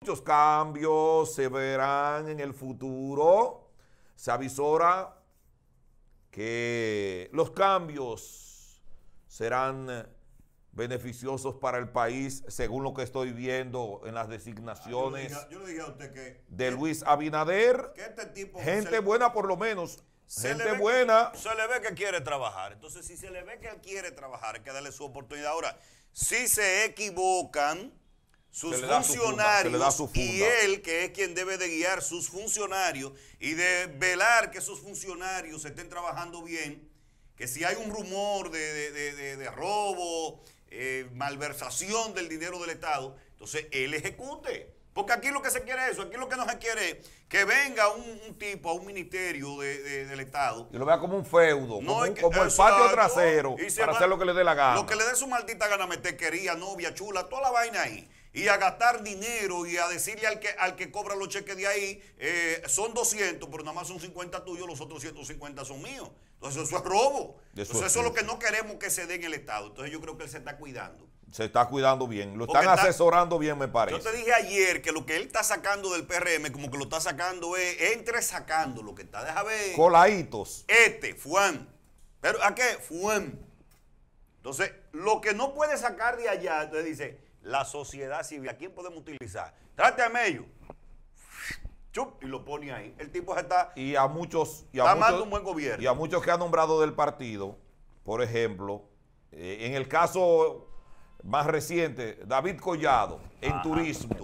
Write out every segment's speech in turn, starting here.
Muchos cambios se verán en el futuro. Se avisora que los cambios serán beneficiosos para el país, según lo que estoy viendo en las designaciones de Luis Abinader. Este gente buena por lo menos. gente buena. se le ve que quiere trabajar. Entonces, si se le ve que quiere trabajar, hay que darle su oportunidad. Ahora, si se equivocan sus funcionarios y él que es quien debe de guiar sus funcionarios y de velar que sus funcionarios estén trabajando bien, que si hay un rumor de, de, de, robo, eh, malversación del dinero del Estado, entonces él ejecute. Porque aquí lo que se quiere es eso, aquí lo que no se quiere es que venga un, tipo a un ministerio del Estado. Y lo vea como un feudo, como, el patio trasero, para hacer lo que le dé la gana. Lo que le dé su maldita gana, metequería, novia, chula, toda la vaina ahí y a gastar dinero y a decirle al que, al que cobra los cheques de ahí, eh, son 200, pero nada más son 50 tuyos, los otros 150 son míos. Entonces eso es robo. Entonces eso es lo que no queremos que se dé en el Estado. Entonces yo creo que él se está cuidando. Se está cuidando bien, lo están asesorando bien, me parece. Yo te dije ayer que lo que él está sacando del PRM, como que lo está sacando, es entre sacando lo que está. Deja ver. Coladitos. Este, Juan. ¿Pero a qué? Juan. Entonces, lo que no puede sacar de allá, entonces dice, la sociedad civil. ¿A quién podemos utilizar? Trate a medio y lo pone ahí. El tipo está. Y a muchos. Y a un buen gobierno. Y a muchos que ha nombrado del partido, por ejemplo, eh, en el caso más reciente, David Collado, en turismo.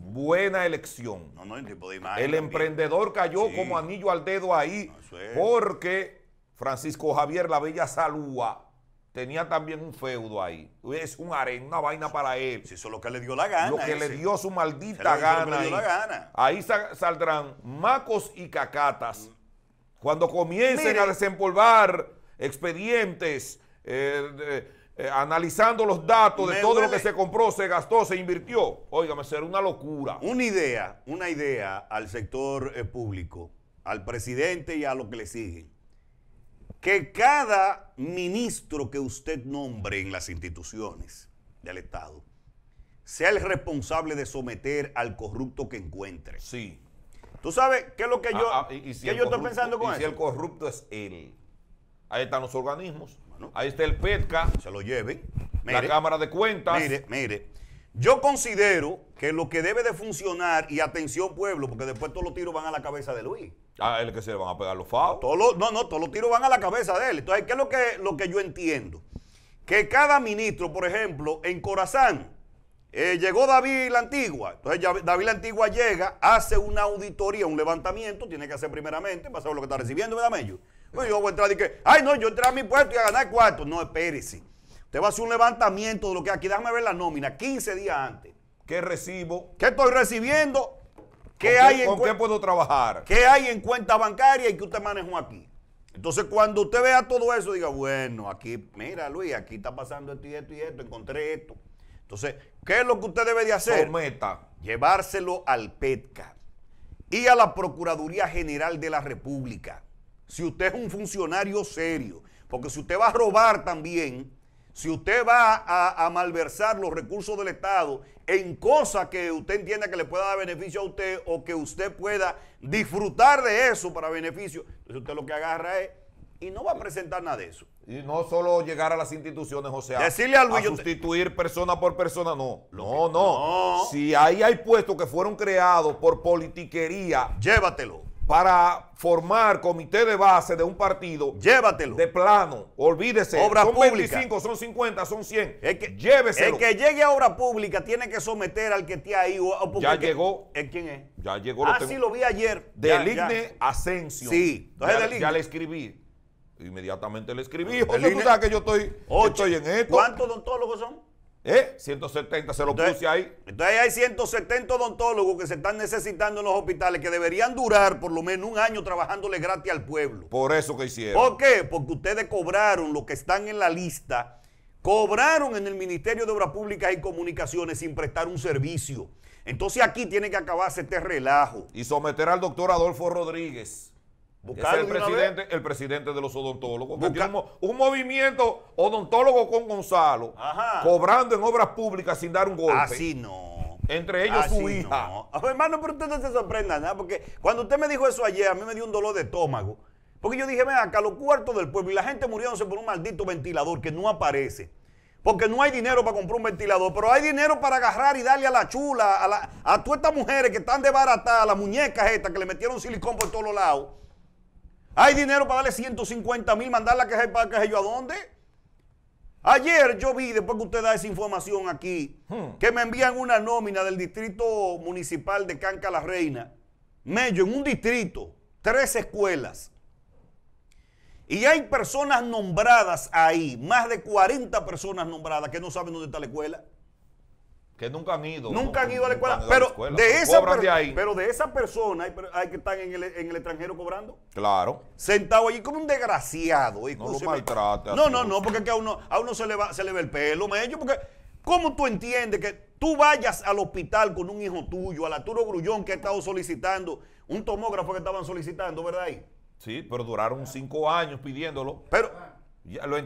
Buena elección. No, no, el emprendedor cayó como anillo al dedo ahí, porque Francisco Javier La Bella Salúa tenía también un feudo ahí. Es un harén, una vaina para él. eso es lo que le dio la gana. Lo que le dio su maldita gana. ahí. saldrán macos y cacatas. Cuando comiencen a desempolvar expedientes, eh, eh, analizando los datos de todo lo que se compró, se gastó, se invirtió. Óigame, será una locura. Una idea, una idea al sector eh, público, al presidente y a lo que le siguen que cada ministro que usted nombre en las instituciones del Estado sea el responsable de someter al corrupto que encuentre. Sí. ¿Tú sabes qué es lo que ah, yo, ah, yo estoy pensando con eso? Si el corrupto es él. Ahí están los organismos. ahí está el PETCA. Se lo lleven. la Cámara de Cuentas. Mire, mire. Yo considero que lo que debe de funcionar, y atención pueblo, porque después todos los tiros van a la cabeza de Luis. Ah, el que se le van a pegar los faos. Todos no, no, todos los tiros van a la cabeza de él. Entonces, ¿qué es lo que, lo que yo entiendo? Que cada ministro, por ejemplo, en Corazán, eh, llegó David la Antigua. Entonces, David la Antigua llega, hace una auditoría, un levantamiento, tiene que hacer primeramente para saber lo que está recibiendo, ¿verdad, Mello? yo voy a entrar y que, ay, no, yo entré a mi puesto y a ganar cuarto. No, espérese. Usted va a hacer un levantamiento de lo que aquí, déjame ver la nómina, 15 días antes. ¿Qué recibo? ¿Qué estoy recibiendo? ¿Qué hay en ¿Con qué puedo trabajar? ¿Qué hay en cuenta bancaria y qué usted manejó aquí? Entonces, cuando usted vea todo eso, diga, bueno, aquí, mira, Luis, aquí está pasando esto y esto y esto, encontré esto. Entonces, ¿qué es lo que usted debe de hacer? meta. Llevárselo al PETCA y a la Procuraduría General de la República. Si usted es un funcionario serio, porque si usted va a robar también, si usted va a malversar los recursos del Estado en cosas que usted entienda que le pueda dar beneficio a usted o que usted pueda disfrutar de eso para beneficio. Entonces usted lo que agarra es y no va a presentar nada de eso. Y no solo llegar a las instituciones, o sea, Decirle a, sustituir persona por persona, no. No, no. no. Si ahí hay puestos que fueron creados por politiquería, llévatelo para formar comité de base de un partido. Llévatelo. De plano, olvídese. son 25, son 50, son 100. Llévese. Lléveselo. El que llegue a obra pública tiene que someter al que esté ahí. ya llegó. ¿el ¿Quién es? Ya llegó. Lo ah, sí, lo vi ayer. Deligne Asensio. Sí. ya, le escribí. Inmediatamente le escribí. tú sabes que yo estoy, estoy en esto. ¿Cuántos odontólogos son? ¿Eh? 170 se lo entonces, puse ahí. Entonces hay 170 odontólogos que se están necesitando en los hospitales que deberían durar por lo menos un año trabajándole gratis al pueblo. Por eso que hicieron. ¿Por qué? Porque ustedes cobraron lo que están en la lista, cobraron en el Ministerio de Obras Públicas y Comunicaciones sin prestar un servicio. Entonces aquí tiene que acabarse este relajo. Y someter al doctor Adolfo Rodríguez Buscar el presidente, el presidente de los odontólogos. Un, un, movimiento odontólogo con Gonzalo, cobrando en obras públicas sin dar un golpe. Así no. Entre ellos su hija. hermano, pero usted no se sorprenda nada, ¿ah? porque cuando usted me dijo eso ayer, a mí me dio un dolor de estómago. Porque yo dije, ven acá, los cuartos del pueblo y la gente murió por un maldito ventilador que no aparece. Porque no hay dinero para comprar un ventilador, pero hay dinero para agarrar y darle a la chula, a, la, a todas estas mujeres que están desbaratadas, las muñecas estas que le metieron silicón por todos lados hay dinero para darle 150 mil, la que para que yo a dónde. Ayer yo vi, después que usted da esa información aquí, hmm. que me envían una nómina del distrito municipal de Canca la Reina, medio, en un distrito, tres escuelas. Y hay personas nombradas ahí, más de 40 personas nombradas que no saben dónde está la escuela. Que nunca han ido. Nunca han ido a la escuela. Pero, De esa pero de esa persona hay, que estar en el, extranjero cobrando. Claro. Sentado allí como un desgraciado. no lo maltrata. No, no, no, porque es que a uno, a uno se le va, se le ve el pelo, porque ¿cómo tú entiendes que tú vayas al hospital con un hijo tuyo, al Arturo Grullón que ha estado solicitando, un tomógrafo que estaban solicitando, ¿verdad ahí? Sí, pero duraron cinco años pidiéndolo. Pero ya lo,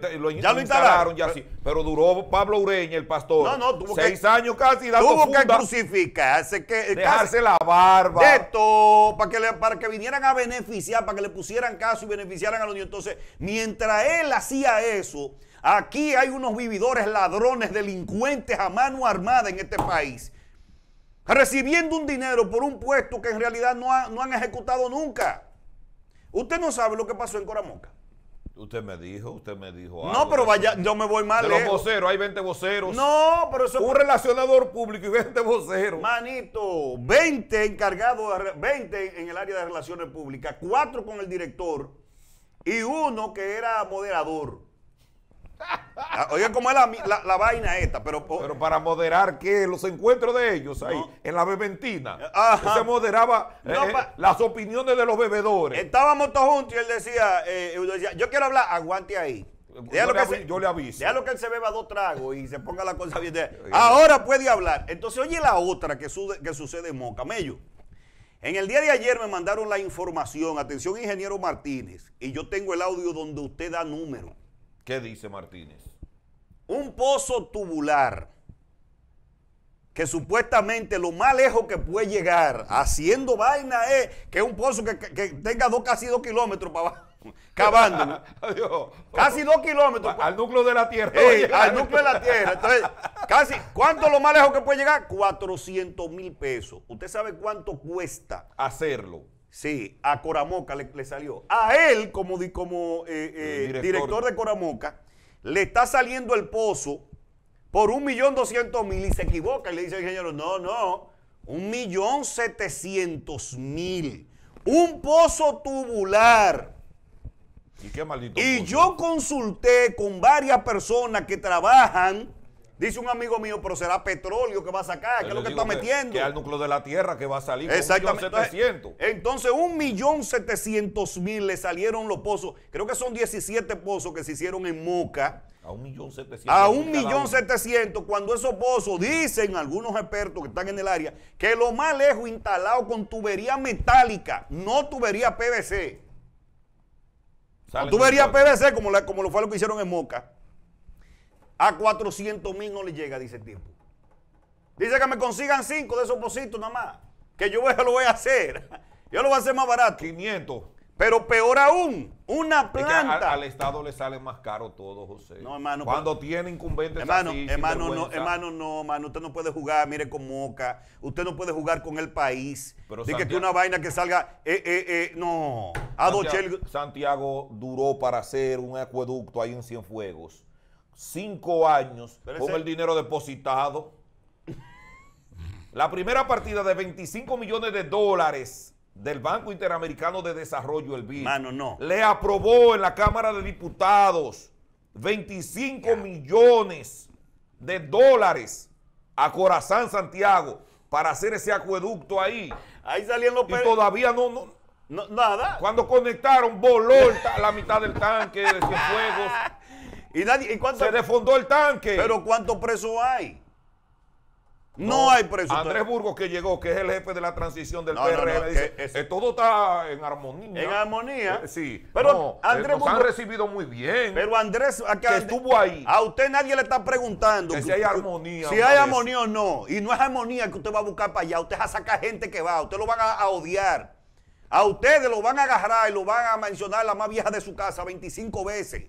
instalaron, ya pero, Pero duró Pablo Ureña, el pastor. No, no, tuvo seis años casi. Tuvo que crucificarse, que, eh, dejarse la barba. esto, para que, para que vinieran a beneficiar, para que le pusieran caso y beneficiaran a los niños. Entonces, mientras él hacía eso, aquí hay unos vividores, ladrones, delincuentes a mano armada en este país. Recibiendo un dinero por un puesto que en realidad no, no han ejecutado nunca. Usted no sabe lo que pasó en Coramoca. Usted me dijo, usted me dijo. Algo no, pero vaya, yo me voy mal. De los voceros, hay 20 voceros. No, pero eso. Un relacionador público y 20 voceros. Manito, 20 encargados, 20 en el área de relaciones públicas, 4 con el director y uno que era moderador. Ah, oiga, cómo es la, vaina esta, pero... para moderar que los encuentros de ellos ahí, en la beventina, se moderaba eh, eh, las opiniones de los bebedores. Estábamos todos juntos y él decía, eh, yo quiero hablar, aguante ahí. Yo, le que yo, que él se beba dos tragos y se ponga la cosa bien. Ahora puede hablar. Entonces, oye la otra que, que sucede en Moca, En el día de ayer me mandaron la información, atención ingeniero Martínez, y yo tengo el audio donde usted da número. ¿Qué dice Martínez? Un pozo tubular que supuestamente lo más lejos que puede llegar haciendo vaina es que un pozo que, tenga dos, casi dos kilómetros para abajo. Cavando. Casi dos kilómetros. al núcleo de la Tierra. al núcleo de la Tierra. Entonces, casi, ¿cuánto lo más lejos que puede llegar? 400 mil pesos. ¿Usted sabe cuánto cuesta? Hacerlo. Sí, a Coramoca le, salió. A él, como, como eh, eh, director. de Coramoca, le está saliendo el pozo por un millón doscientos mil y se equivoca y le dice al ingeniero, no, no, un millón setecientos mil. Un pozo tubular. Y, qué y yo consulté con varias personas que trabajan Dice un amigo mío, pero será petróleo que va a sacar, ¿qué es lo que está metiendo. Que al núcleo de la tierra que va a salir. Exactamente. Entonces, un millón setecientos mil le salieron los pozos. Creo que son 17 pozos que se hicieron en Moca. A un A un millón setecientos, cuando esos pozos, dicen algunos expertos que están en el área, que lo más lejos instalado con tubería metálica, no tubería PVC. tubería PVC, como, la, como lo fue lo que hicieron en Moca a 400 mil no le llega, dice el tipo. Dice que me consigan 5 de esos pocitos nada más. Que yo lo voy a hacer. Yo lo voy a hacer más barato. 500. Pero peor aún, una planta. al, Estado le sale más caro todo, José. No, hermano. Cuando tiene incumbentes hermano, hermano, no, hermano, no, hermano. Usted no puede jugar, mire, con Moca. Usted no puede jugar con el país. Pero Dice que una vaina que salga. Eh, eh, eh, no. Santiago, Santiago duró para hacer un acueducto ahí en Cienfuegos cinco años con el dinero depositado. La primera partida de 25 millones de dólares del Banco Interamericano de Desarrollo, el BID, le aprobó en la Cámara de Diputados 25 millones de dólares a Corazán Santiago para hacer ese acueducto ahí. Ahí salían los Y todavía no, no, nada. Cuando conectaron, voló la mitad del tanque de Cienfuegos. ¿Y nadie, Se defundó el tanque. Pero ¿cuántos presos hay? No, hay presos. Andrés Burgos que llegó, que es el jefe de la transición del PRM, dice, eh, todo está en armonía. En armonía. Eh, sí. Pero eh, Andrés han recibido muy bien. Pero Andrés, que estuvo ahí. A usted nadie le está preguntando. si hay armonía. Si hay armonía o no. Y no es armonía que usted va a buscar para allá. Usted va a sacar gente que va. Usted lo van a, a odiar. A ustedes lo van a agarrar y lo van a mencionar la más vieja de su casa 25 veces.